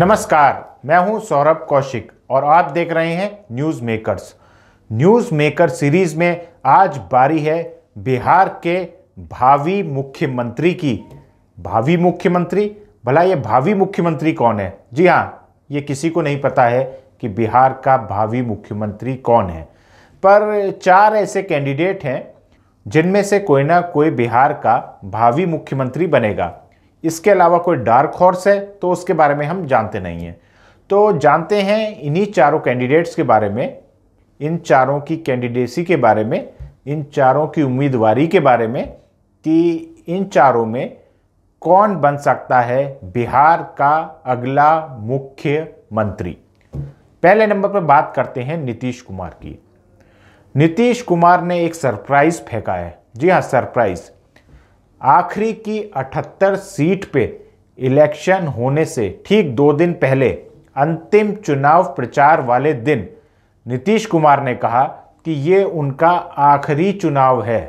नमस्कार मैं हूं सौरभ कौशिक और आप देख रहे हैं news makers news maker series में आज बारी है बिहार के भावी मुख्यमंत्री की भावी मुख्यमंत्री भला ये भावी मुख्यमंत्री कौन है जी हाँ ये किसी को नहीं पता है कि बिहार का भावी मुख्यमंत्री कौन है पर चार ऐसे कैंडिडेट हैं जिनमें से कोई ना कोई बिहार का भावी मुख्यमंत्री बनेगा इसके अलावा कोई डार्क हॉर्स है तो उसके बारे में हम जानते नहीं हैं तो जानते हैं इन्हीं चारों कैंडिडेट्स के बारे में इन चारों की कैंडिडेसी के बारे में इन चारों की उम्मीदवारी के बारे में कि इन चारों में कौन बन सकता है बिहार का अगला मुख्य मंत्री पहले नंबर पर बात करते हैं नीतीश कुमार की नीतीश कुमार ने एक सरप्राइज़ फेंका है जी हाँ सरप्राइज़ आखिरी की 78 सीट पे इलेक्शन होने से ठीक दो दिन पहले अंतिम चुनाव प्रचार वाले दिन नीतीश कुमार ने कहा कि ये उनका आखिरी चुनाव है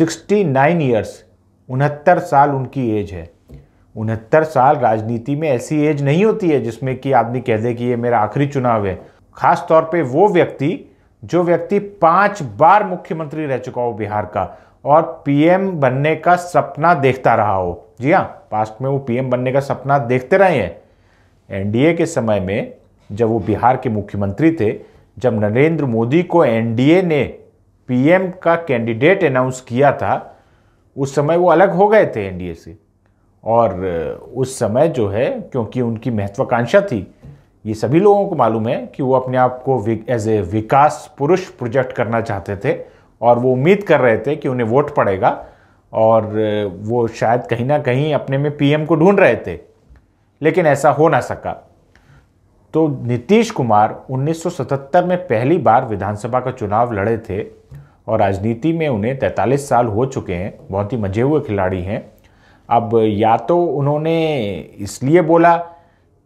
69 ईयर्स उनहत्तर साल उनकी एज है उनहत्तर साल राजनीति में ऐसी एज नहीं होती है जिसमें कि आदमी कह दे कि ये मेरा आखिरी चुनाव है खास तौर पे वो व्यक्ति जो व्यक्ति पांच बार मुख्यमंत्री रह चुका हो बिहार का और पीएम बनने का सपना देखता रहा हो जी हाँ पास्ट में वो पीएम बनने का सपना देखते रहे हैं एनडीए के समय में जब वो बिहार के मुख्यमंत्री थे जब नरेंद्र मोदी को एनडीए ने पीएम का कैंडिडेट अनाउंस किया था उस समय वो अलग हो गए थे एनडीए से और उस समय जो है क्योंकि उनकी महत्वाकांक्षा थी ये सभी लोगों को मालूम है कि वो अपने आप को एज ए विकास पुरुष प्रोजेक्ट करना चाहते थे और वो उम्मीद कर रहे थे कि उन्हें वोट पड़ेगा और वो शायद कहीं ना कहीं अपने में पीएम को ढूंढ रहे थे लेकिन ऐसा हो ना सका तो नीतीश कुमार 1977 में पहली बार विधानसभा का चुनाव लड़े थे और राजनीति में उन्हें 43 साल हो चुके हैं बहुत ही मजे हुए खिलाड़ी हैं अब या तो उन्होंने इसलिए बोला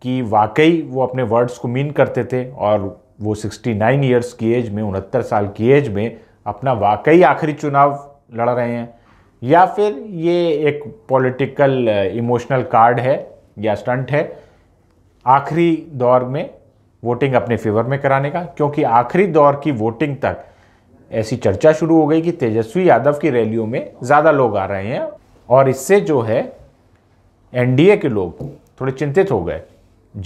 कि वाकई वो अपने वर्ड्स को मीन करते थे और वो 69 ईयर्स की एज में उनहत्तर साल की एज में अपना वाकई आखिरी चुनाव लड़ रहे हैं या फिर ये एक पॉलिटिकल इमोशनल कार्ड है या स्टंट है आखिरी दौर में वोटिंग अपने फेवर में कराने का क्योंकि आखिरी दौर की वोटिंग तक ऐसी चर्चा शुरू हो गई कि तेजस्वी यादव की रैलियों में ज़्यादा लोग आ रहे हैं और इससे जो है एनडीए के लोग थोड़े चिंतित हो गए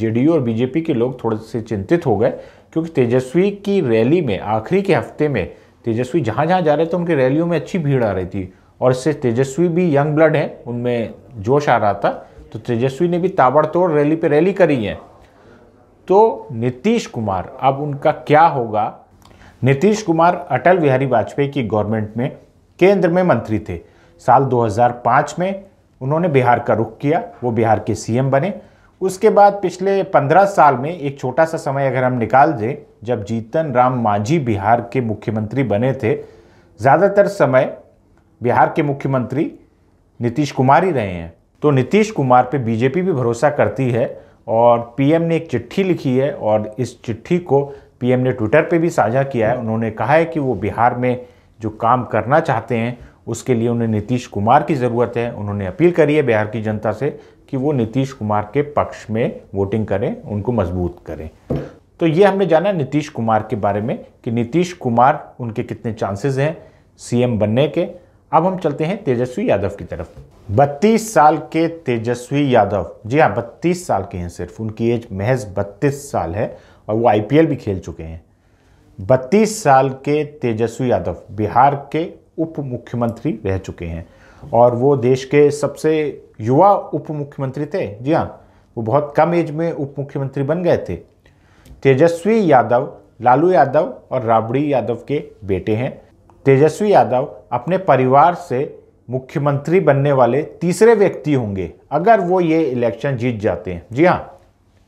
जेडीयू और बीजेपी के लोग थोड़े से चिंतित हो गए क्योंकि तेजस्वी की रैली में आखिरी के हफ्ते में तेजस्वी जहाँ जहाँ जा रहे थे उनकी रैलियों में अच्छी भीड़ आ रही थी और इससे तेजस्वी भी यंग ब्लड है उनमें जोश आ रहा था तो तेजस्वी ने भी ताबड़तोड़ रैली पे रैली करी है तो नीतीश कुमार अब उनका क्या होगा नीतीश कुमार अटल बिहारी वाजपेयी की गवर्नमेंट में केंद्र में मंत्री थे साल 2005 में उन्होंने बिहार का रुख किया वो बिहार के सीएम बने उसके बाद पिछले 15 साल में एक छोटा सा समय अगर हम निकाल दें जब जीतन राम मांझी बिहार के मुख्यमंत्री बने थे ज़्यादातर समय बिहार के मुख्यमंत्री नीतीश कुमार ही रहे हैं तो नीतीश कुमार पे बीजेपी भी भरोसा करती है और पीएम ने एक चिट्ठी लिखी है और इस चिट्ठी को पीएम ने ट्विटर पे भी साझा किया है उन्होंने कहा है कि वो बिहार में जो काम करना चाहते हैं उसके लिए उन्हें नीतीश कुमार की ज़रूरत है उन्होंने अपील करी है बिहार की जनता से कि वो नीतीश कुमार के पक्ष में वोटिंग करें उनको मजबूत करें तो ये हमने जाना नीतीश कुमार के बारे में कि नीतीश कुमार उनके कितने चांसेस हैं सीएम बनने के अब हम चलते हैं तेजस्वी यादव की तरफ 32 साल के तेजस्वी यादव जी हाँ 32 साल के हैं सिर्फ उनकी एज महज 32 साल है और वो आईपीएल भी खेल चुके हैं 32 साल के तेजस्वी यादव बिहार के उप मुख्यमंत्री रह चुके हैं और वो देश के सबसे युवा उप मुख्यमंत्री थे जी हाँ वो बहुत कम एज में उप मुख्यमंत्री बन गए थे तेजस्वी यादव लालू यादव और राबड़ी यादव के बेटे हैं तेजस्वी यादव अपने परिवार से मुख्यमंत्री बनने वाले तीसरे व्यक्ति होंगे अगर वो ये इलेक्शन जीत जाते हैं जी हाँ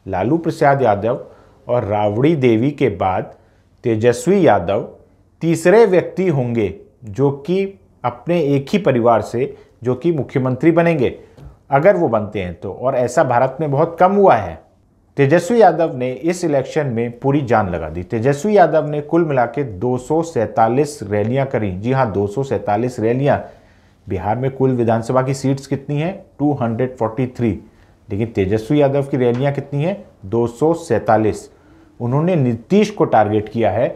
लालू प्रसाद यादव और रावड़ी देवी के बाद तेजस्वी यादव तीसरे व्यक्ति होंगे जो कि अपने एक ही परिवार से जो कि मुख्यमंत्री बनेंगे अगर वो बनते हैं तो और ऐसा भारत में बहुत कम हुआ है तेजस्वी यादव ने इस इलेक्शन में पूरी जान लगा दी तेजस्वी यादव ने कुल मिला के दो रैलियां करी जी हाँ दो रैलियां बिहार में कुल विधानसभा की सीट्स कितनी हैं 243 लेकिन तेजस्वी यादव की रैलियां कितनी हैं दो उन्होंने नीतीश को टारगेट किया है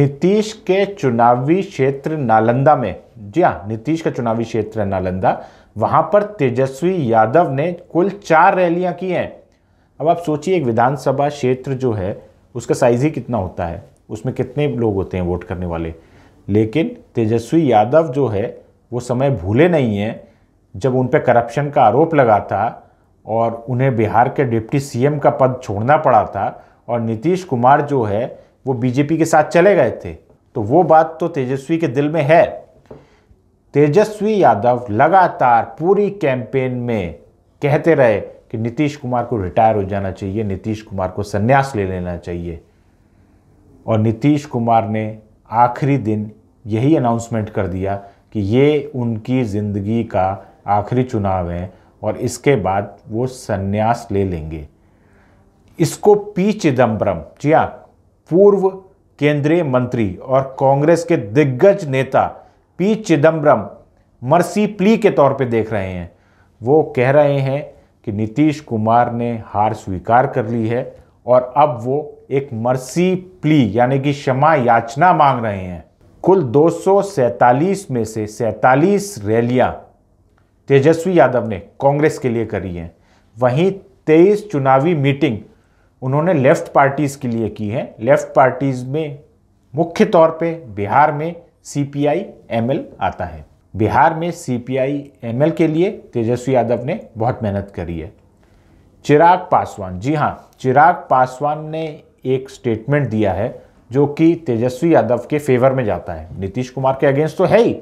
नीतीश के चुनावी क्षेत्र नालंदा में जी हाँ नीतीश का चुनावी क्षेत्र है नालंदा वहां पर तेजस्वी यादव ने कुल चार रैलियां की हैं अब आप सोचिए एक विधानसभा क्षेत्र जो है उसका साइज ही कितना होता है उसमें कितने लोग होते हैं वोट करने वाले लेकिन तेजस्वी यादव जो है वो समय भूले नहीं हैं जब उन पर करप्शन का आरोप लगा था और उन्हें बिहार के डिप्टी सीएम का पद छोड़ना पड़ा था और नीतीश कुमार जो है वो बीजेपी के साथ चले गए थे तो वो बात तो तेजस्वी के दिल में है तेजस्वी यादव लगातार पूरी कैंपेन में कहते रहे कि नीतीश कुमार को रिटायर हो जाना चाहिए नीतीश कुमार को संन्यास ले लेना चाहिए और नीतीश कुमार ने आखिरी दिन यही अनाउंसमेंट कर दिया कि ये उनकी ज़िंदगी का आखिरी चुनाव है और इसके बाद वो संन्यास ले लेंगे इसको पी चिदम्बरम जी हाँ पूर्व केंद्रीय मंत्री और कांग्रेस के दिग्गज नेता पी चिदम्बरम मर्सी प्ली के तौर पे देख रहे हैं वो कह रहे हैं कि नीतीश कुमार ने हार स्वीकार कर ली है और अब वो एक मर्सी प्ली यानी कि क्षमा याचना मांग रहे हैं कुल 247 में से सैतालीस रैलियां तेजस्वी यादव ने कांग्रेस के लिए करी हैं वहीं 23 चुनावी मीटिंग उन्होंने लेफ्ट पार्टीज़ के लिए की है लेफ्ट पार्टीज़ में मुख्य तौर पे बिहार में सीपीआई एमएल आता है बिहार में सीपीआई एमएल के लिए तेजस्वी यादव ने बहुत मेहनत करी है चिराग पासवान जी हाँ चिराग पासवान ने एक स्टेटमेंट दिया है जो कि तेजस्वी यादव के फेवर में जाता है नीतीश कुमार के अगेंस्ट तो है ही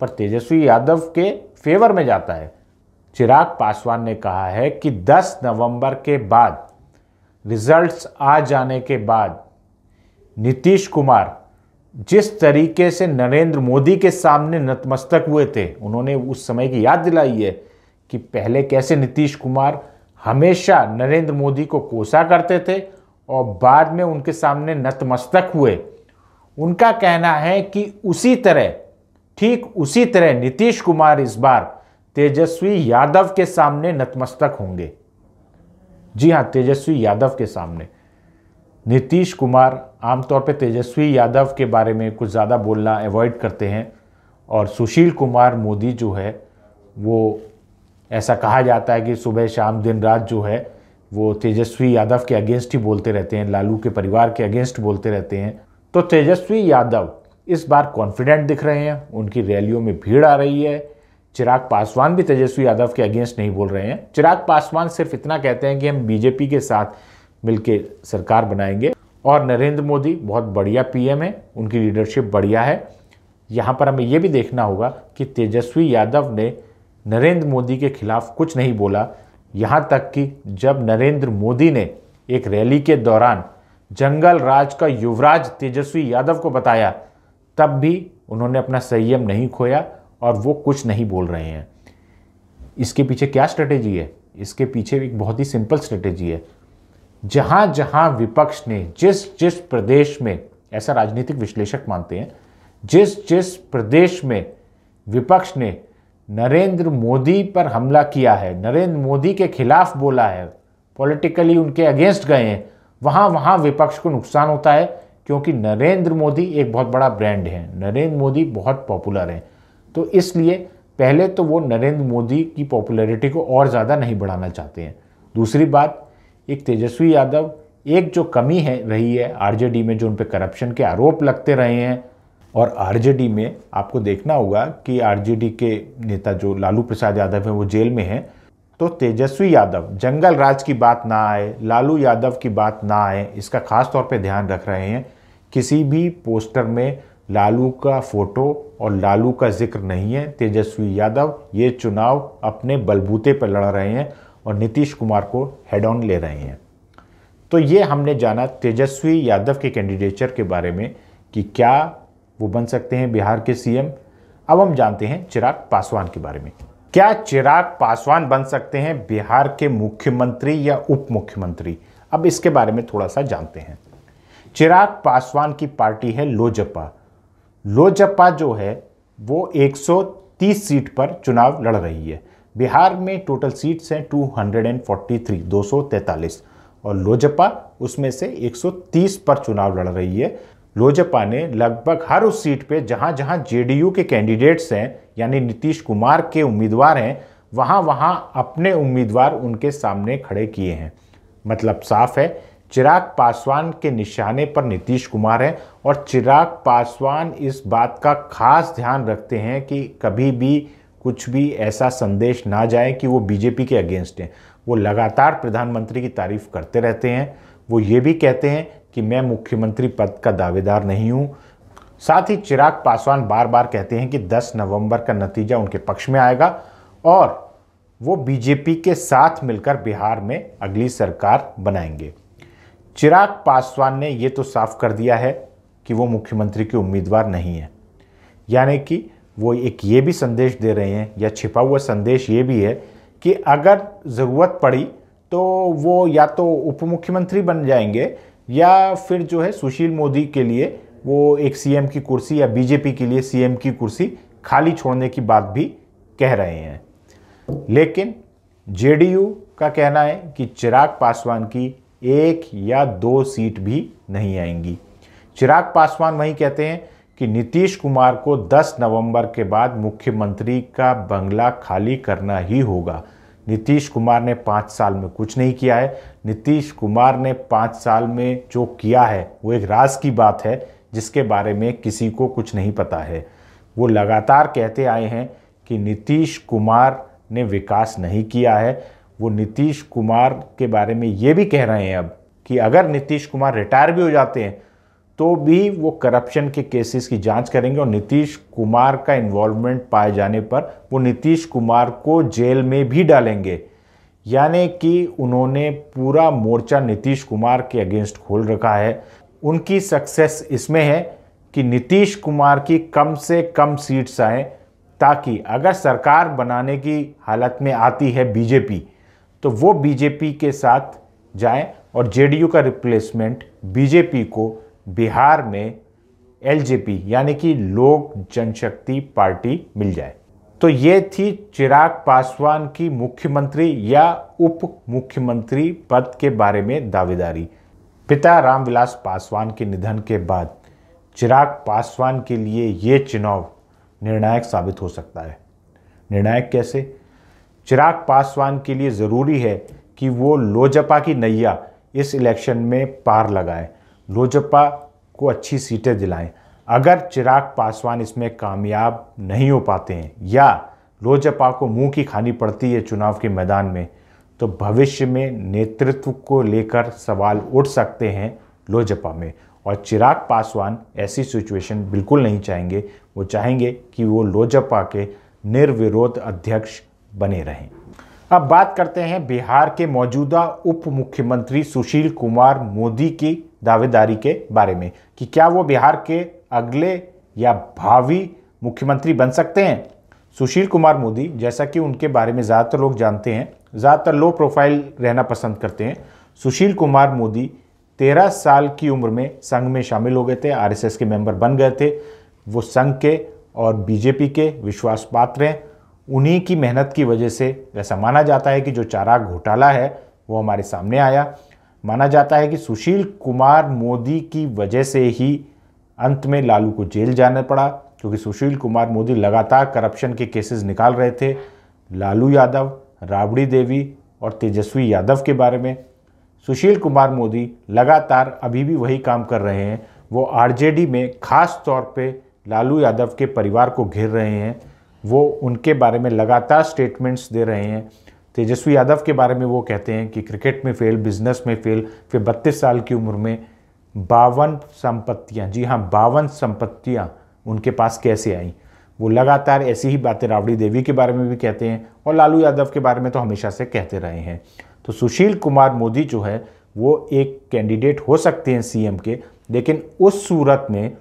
पर तेजस्वी यादव के फेवर में जाता है चिराग पासवान ने कहा है कि 10 नवंबर के बाद रिजल्ट्स आ जाने के बाद नीतीश कुमार जिस तरीके से नरेंद्र मोदी के सामने नतमस्तक हुए थे उन्होंने उस समय की याद दिलाई है कि पहले कैसे नीतीश कुमार हमेशा नरेंद्र मोदी को कोसा करते थे और बाद में उनके सामने नतमस्तक हुए उनका कहना है कि उसी तरह ठीक उसी तरह नीतीश कुमार इस बार तेजस्वी यादव के सामने नतमस्तक होंगे जी हाँ तेजस्वी यादव के सामने नीतीश कुमार आमतौर पर तेजस्वी यादव के बारे में कुछ ज़्यादा बोलना अवॉइड करते हैं और सुशील कुमार मोदी जो है वो ऐसा कहा जाता है कि सुबह शाम दिन रात जो है वो तेजस्वी यादव के अगेंस्ट ही बोलते रहते हैं लालू के परिवार के अगेंस्ट बोलते रहते हैं तो तेजस्वी यादव इस बार कॉन्फिडेंट दिख रहे हैं उनकी रैलियों में भीड़ आ रही है चिराग पासवान भी तेजस्वी यादव के अगेंस्ट नहीं बोल रहे हैं चिराग पासवान सिर्फ इतना कहते हैं कि हम बीजेपी के साथ मिलके सरकार बनाएंगे और नरेंद्र मोदी बहुत बढ़िया पीएम है उनकी लीडरशिप बढ़िया है यहाँ पर हमें ये भी देखना होगा कि तेजस्वी यादव ने नरेंद्र मोदी के खिलाफ कुछ नहीं बोला यहाँ तक कि जब नरेंद्र मोदी ने एक रैली के दौरान जंगल राज का युवराज तेजस्वी यादव को बताया तब भी उन्होंने अपना संयम नहीं खोया और वो कुछ नहीं बोल रहे हैं इसके पीछे क्या स्ट्रेटेजी है इसके पीछे एक बहुत ही सिंपल स्ट्रेटेजी है जहाँ जहाँ विपक्ष ने जिस जिस प्रदेश में ऐसा राजनीतिक विश्लेषक मानते हैं जिस जिस प्रदेश में विपक्ष ने नरेंद्र मोदी पर हमला किया है नरेंद्र मोदी के खिलाफ बोला है पॉलिटिकली उनके अगेंस्ट गए हैं वहाँ वहाँ विपक्ष को नुकसान होता है क्योंकि नरेंद्र मोदी एक बहुत बड़ा ब्रांड है नरेंद्र मोदी बहुत पॉपुलर हैं तो इसलिए पहले तो वो नरेंद्र मोदी की पॉपुलैरिटी को और ज़्यादा नहीं बढ़ाना चाहते हैं दूसरी बात एक तेजस्वी यादव एक जो कमी है रही है आरजेडी में जो उन पर करप्शन के आरोप लगते रहे हैं और आरजेडी में आपको देखना होगा कि आरजेडी के नेता जो लालू प्रसाद यादव हैं वो जेल में हैं तो तेजस्वी यादव जंगल राज की बात ना आए लालू यादव की बात ना आए इसका खास तौर पे ध्यान रख रहे हैं किसी भी पोस्टर में लालू का फोटो और लालू का जिक्र नहीं है तेजस्वी यादव ये चुनाव अपने बलबूते पर लड़ रहे हैं और नीतीश कुमार को हेड ऑन ले रहे हैं तो ये हमने जाना तेजस्वी यादव के कैंडिडेचर के बारे में कि क्या वो बन सकते हैं बिहार के सीएम अब हम जानते हैं चिराग पासवान के बारे में क्या चिराग पासवान बन सकते हैं बिहार के मुख्यमंत्री या उप मुख्यमंत्री अब इसके बारे में थोड़ा सा जानते हैं चिराग पासवान की पार्टी है लोजपा लोजपा जो है वो 130 सीट पर चुनाव लड़ रही है बिहार में टोटल सीट्स हैं 243 243 और लोजपा उसमें से 130 पर चुनाव लड़ रही है लोजपा ने लगभग हर उस सीट पे जहाँ जहाँ जेडीयू के कैंडिडेट्स हैं यानी नीतीश कुमार के उम्मीदवार हैं वहाँ वहाँ अपने उम्मीदवार उनके सामने खड़े किए हैं मतलब साफ है चिराग पासवान के निशाने पर नीतीश कुमार हैं और चिराग पासवान इस बात का खास ध्यान रखते हैं कि कभी भी कुछ भी ऐसा संदेश ना जाए कि वो बीजेपी के अगेंस्ट हैं वो लगातार प्रधानमंत्री की तारीफ करते रहते हैं वो ये भी कहते हैं कि मैं मुख्यमंत्री पद का दावेदार नहीं हूँ साथ ही चिराग पासवान बार बार कहते हैं कि 10 नवंबर का नतीजा उनके पक्ष में आएगा और वो बीजेपी के साथ मिलकर बिहार में अगली सरकार बनाएंगे चिराग पासवान ने ये तो साफ कर दिया है कि वो मुख्यमंत्री के उम्मीदवार नहीं है यानी कि वो एक ये भी संदेश दे रहे हैं या छिपा हुआ संदेश ये भी है कि अगर ज़रूरत पड़ी तो वो या तो उप मुख्यमंत्री बन जाएंगे या फिर जो है सुशील मोदी के लिए वो एक सीएम की कुर्सी या बीजेपी के लिए सीएम की कुर्सी खाली छोड़ने की बात भी कह रहे हैं लेकिन जेडीयू का कहना है कि चिराग पासवान की एक या दो सीट भी नहीं आएंगी चिराग पासवान वहीं कहते हैं कि नीतीश कुमार को 10 नवंबर के बाद मुख्यमंत्री का बंगला खाली करना ही होगा नीतीश कुमार ने पाँच साल में कुछ नहीं किया है नीतीश कुमार ने पाँच साल में जो किया है वो एक राज की बात है जिसके बारे में किसी को कुछ नहीं पता है वो लगातार कहते आए हैं कि नीतीश कुमार ने विकास नहीं किया है वो नीतीश कुमार के बारे में ये भी कह रहे हैं अब कि अगर नीतीश कुमार रिटायर भी हो जाते हैं तो भी वो करप्शन के केसेस की जांच करेंगे और नीतीश कुमार का इन्वॉल्वमेंट पाए जाने पर वो नीतीश कुमार को जेल में भी डालेंगे यानी कि उन्होंने पूरा मोर्चा नीतीश कुमार के अगेंस्ट खोल रखा है उनकी सक्सेस इसमें है कि नीतीश कुमार की कम से कम सीट्स आए ताकि अगर सरकार बनाने की हालत में आती है बीजेपी तो वो बीजेपी के साथ जाए और जेडीयू का रिप्लेसमेंट बीजेपी को बिहार में एलजेपी यानी कि लोक जनशक्ति पार्टी मिल जाए तो ये थी चिराग पासवान की मुख्यमंत्री या उप मुख्यमंत्री पद के बारे में दावेदारी पिता रामविलास पासवान के निधन के बाद चिराग पासवान के लिए ये चुनाव निर्णायक साबित हो सकता है निर्णायक कैसे चिराग पासवान के लिए ज़रूरी है कि वो लोजपा की नैया इस इलेक्शन में पार लगाएं लोजपा को अच्छी सीटें दिलाएं अगर चिराग पासवान इसमें कामयाब नहीं हो पाते हैं या लोजपा को मुंह की खानी पड़ती है चुनाव के मैदान में तो भविष्य में नेतृत्व को लेकर सवाल उठ सकते हैं लोजपा में और चिराग पासवान ऐसी सिचुएशन बिल्कुल नहीं चाहेंगे वो चाहेंगे कि वो लोजपा के निर्विरोध अध्यक्ष बने रहें अब बात करते हैं बिहार के मौजूदा उप मुख्यमंत्री सुशील कुमार मोदी की दावेदारी के बारे में कि क्या वो बिहार के अगले या भावी मुख्यमंत्री बन सकते हैं सुशील कुमार मोदी जैसा कि उनके बारे में ज़्यादातर लोग जानते हैं ज़्यादातर लो प्रोफाइल रहना पसंद करते हैं सुशील कुमार मोदी तेरह साल की उम्र में संघ में शामिल हो गए थे आरएसएस के मेंबर बन गए थे वो संघ के और बीजेपी के विश्वास पात्र हैं उन्हीं की मेहनत की वजह से ऐसा माना जाता है कि जो चारा घोटाला है वो हमारे सामने आया माना जाता है कि सुशील कुमार मोदी की वजह से ही अंत में लालू को जेल जाना पड़ा क्योंकि सुशील कुमार मोदी लगातार करप्शन के केसेस निकाल रहे थे लालू यादव राबड़ी देवी और तेजस्वी यादव के बारे में सुशील कुमार मोदी लगातार अभी भी वही काम कर रहे हैं वो आरजेडी में खास तौर पे लालू यादव के परिवार को घेर रहे हैं वो उनके बारे में लगातार स्टेटमेंट्स दे रहे हैं तेजस्वी यादव के बारे में वो कहते हैं कि क्रिकेट में फेल बिजनेस में फेल फिर बत्तीस साल की उम्र में बावन संपत्तियां जी हाँ बावन संपत्तियां उनके पास कैसे आई वो लगातार ऐसी ही बातें राबड़ी देवी के बारे में भी कहते हैं और लालू यादव के बारे में तो हमेशा से कहते रहे हैं तो सुशील कुमार मोदी जो है वो एक कैंडिडेट हो सकते हैं सीएम के लेकिन उस सूरत में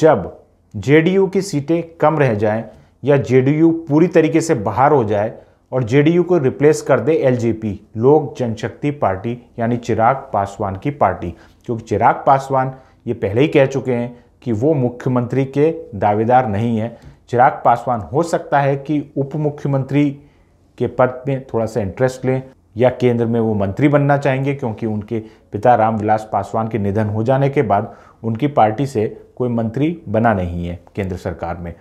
जब जेडीयू की सीटें कम रह जाएं या जेडीयू पूरी तरीके से बाहर हो जाए और जेडीयू को रिप्लेस कर दे एलजेपी लोक जनशक्ति पार्टी यानी चिराग पासवान की पार्टी क्योंकि चिराग पासवान ये पहले ही कह चुके हैं कि वो मुख्यमंत्री के दावेदार नहीं है चिराग पासवान हो सकता है कि उप मुख्यमंत्री के पद में थोड़ा सा इंटरेस्ट लें या केंद्र में वो मंत्री बनना चाहेंगे क्योंकि उनके पिता रामविलास पासवान के निधन हो जाने के बाद उनकी पार्टी से कोई मंत्री बना नहीं है केंद्र सरकार में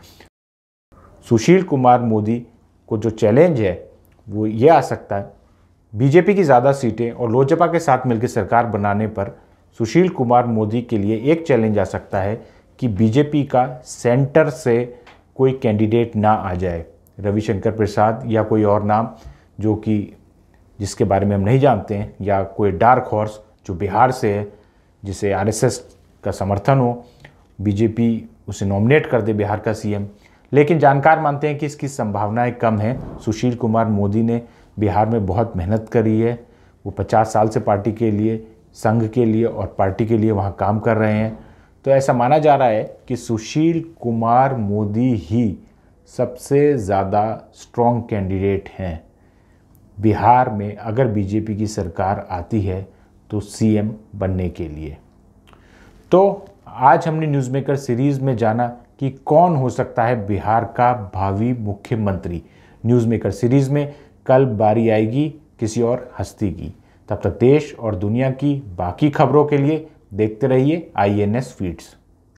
सुशील कुमार मोदी को जो चैलेंज है वो ये आ सकता है बीजेपी की ज़्यादा सीटें और लोजपा के साथ मिलकर सरकार बनाने पर सुशील कुमार मोदी के लिए एक चैलेंज आ सकता है कि बीजेपी का सेंटर से कोई कैंडिडेट ना आ जाए रविशंकर प्रसाद या कोई और नाम जो कि जिसके बारे में हम नहीं जानते हैं या कोई डार्क हॉर्स जो बिहार से है जिसे आरएसएस का समर्थन हो बीजेपी उसे नॉमिनेट कर दे बिहार का सीएम लेकिन जानकार मानते हैं कि इसकी संभावनाएं कम हैं सुशील कुमार मोदी ने बिहार में बहुत मेहनत करी है वो पचास साल से पार्टी के लिए संघ के लिए और पार्टी के लिए वहाँ काम कर रहे हैं तो ऐसा माना जा रहा है कि सुशील कुमार मोदी ही सबसे ज़्यादा स्ट्रॉन्ग कैंडिडेट हैं बिहार में अगर बीजेपी की सरकार आती है तो सीएम बनने के लिए तो आज हमने न्यूज़ मेकर सीरीज़ में जाना कि कौन हो सकता है बिहार का भावी मुख्यमंत्री न्यूज मेकर सीरीज़ में कल बारी आएगी किसी और हस्ती की तब तक देश और दुनिया की बाकी खबरों के लिए देखते रहिए आई एन एस फीड्स